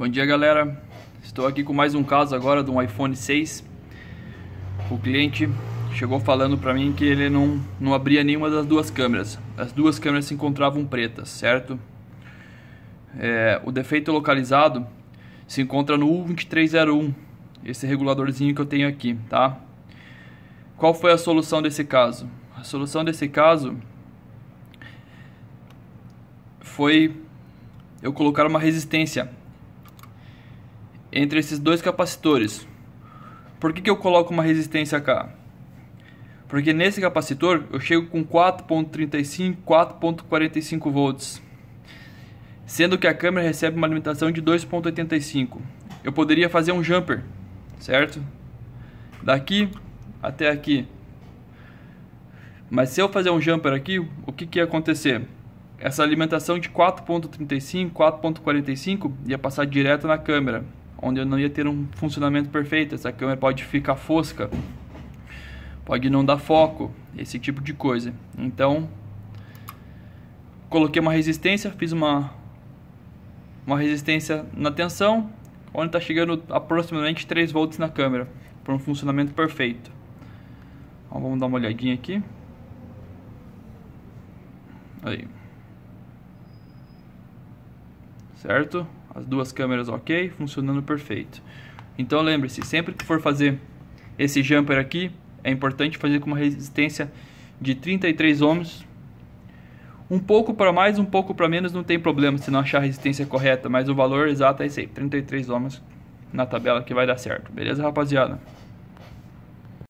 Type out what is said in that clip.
Bom dia galera, estou aqui com mais um caso agora de um iPhone 6 O cliente chegou falando para mim que ele não, não abria nenhuma das duas câmeras As duas câmeras se encontravam pretas, certo? É, o defeito localizado se encontra no U2301 Esse reguladorzinho que eu tenho aqui, tá? Qual foi a solução desse caso? A solução desse caso foi eu colocar uma resistência entre esses dois capacitores. Por que, que eu coloco uma resistência cá? Porque nesse capacitor eu chego com 4.35, 4.45 volts, sendo que a câmera recebe uma alimentação de 2.85. Eu poderia fazer um jumper, certo? Daqui até aqui. Mas se eu fazer um jumper aqui, o que, que ia acontecer? Essa alimentação de 4.35, 4.45 ia passar direto na câmera onde eu não ia ter um funcionamento perfeito. Essa câmera pode ficar fosca, pode não dar foco, esse tipo de coisa. Então, coloquei uma resistência, fiz uma, uma resistência na tensão, onde está chegando aproximadamente 3 volts na câmera, para um funcionamento perfeito. Então, vamos dar uma olhadinha aqui. Aí. Certo? As duas câmeras ok, funcionando perfeito. Então lembre-se, sempre que for fazer esse jumper aqui, é importante fazer com uma resistência de 33 ohms. Um pouco para mais, um pouco para menos, não tem problema se não achar a resistência correta, mas o valor exato é esse aí, 33 ohms na tabela que vai dar certo. Beleza, rapaziada?